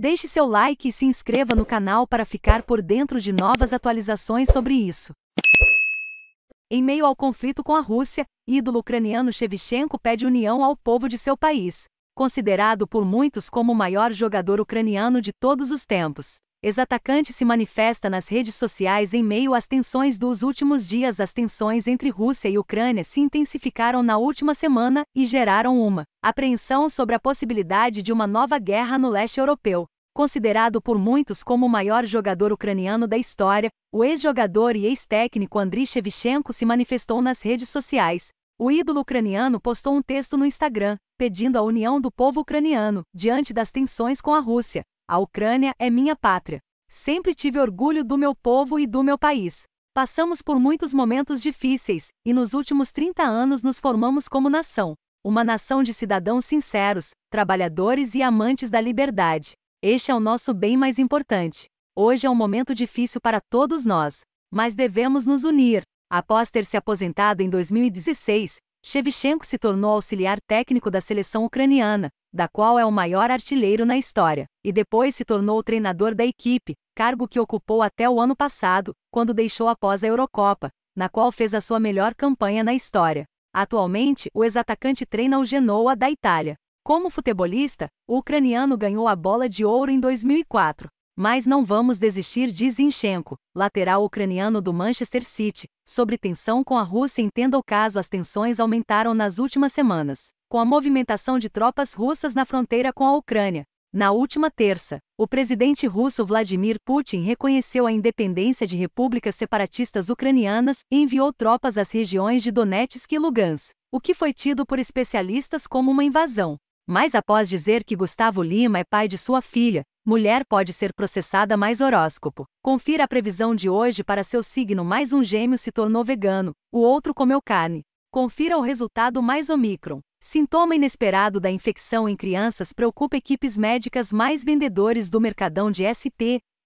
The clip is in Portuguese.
Deixe seu like e se inscreva no canal para ficar por dentro de novas atualizações sobre isso. Em meio ao conflito com a Rússia, ídolo ucraniano Shevchenko pede união ao povo de seu país, considerado por muitos como o maior jogador ucraniano de todos os tempos. Ex-atacante se manifesta nas redes sociais em meio às tensões dos últimos dias. As tensões entre Rússia e Ucrânia se intensificaram na última semana e geraram uma apreensão sobre a possibilidade de uma nova guerra no leste europeu. Considerado por muitos como o maior jogador ucraniano da história, o ex-jogador e ex-técnico Andriy Shevchenko se manifestou nas redes sociais. O ídolo ucraniano postou um texto no Instagram, pedindo a união do povo ucraniano diante das tensões com a Rússia. A Ucrânia é minha pátria. Sempre tive orgulho do meu povo e do meu país. Passamos por muitos momentos difíceis, e nos últimos 30 anos nos formamos como nação. Uma nação de cidadãos sinceros, trabalhadores e amantes da liberdade. Este é o nosso bem mais importante. Hoje é um momento difícil para todos nós, mas devemos nos unir. Após ter se aposentado em 2016, Shevchenko se tornou auxiliar técnico da seleção ucraniana, da qual é o maior artilheiro na história, e depois se tornou o treinador da equipe, cargo que ocupou até o ano passado, quando deixou após a Eurocopa, na qual fez a sua melhor campanha na história. Atualmente, o ex-atacante treina o Genoa da Itália. Como futebolista, o ucraniano ganhou a bola de ouro em 2004, mas não vamos desistir diz Zinchenko, lateral ucraniano do Manchester City, sobre tensão com a Rússia entenda o caso as tensões aumentaram nas últimas semanas, com a movimentação de tropas russas na fronteira com a Ucrânia, na última terça, o presidente russo Vladimir Putin reconheceu a independência de repúblicas separatistas ucranianas e enviou tropas às regiões de Donetsk e Lugansk, o que foi tido por especialistas como uma invasão. Mas após dizer que Gustavo Lima é pai de sua filha, Mulher pode ser processada mais horóscopo. Confira a previsão de hoje para seu signo. Mais um gêmeo se tornou vegano, o outro comeu carne. Confira o resultado mais Omicron. Sintoma inesperado da infecção em crianças preocupa equipes médicas mais vendedores do mercadão de SP,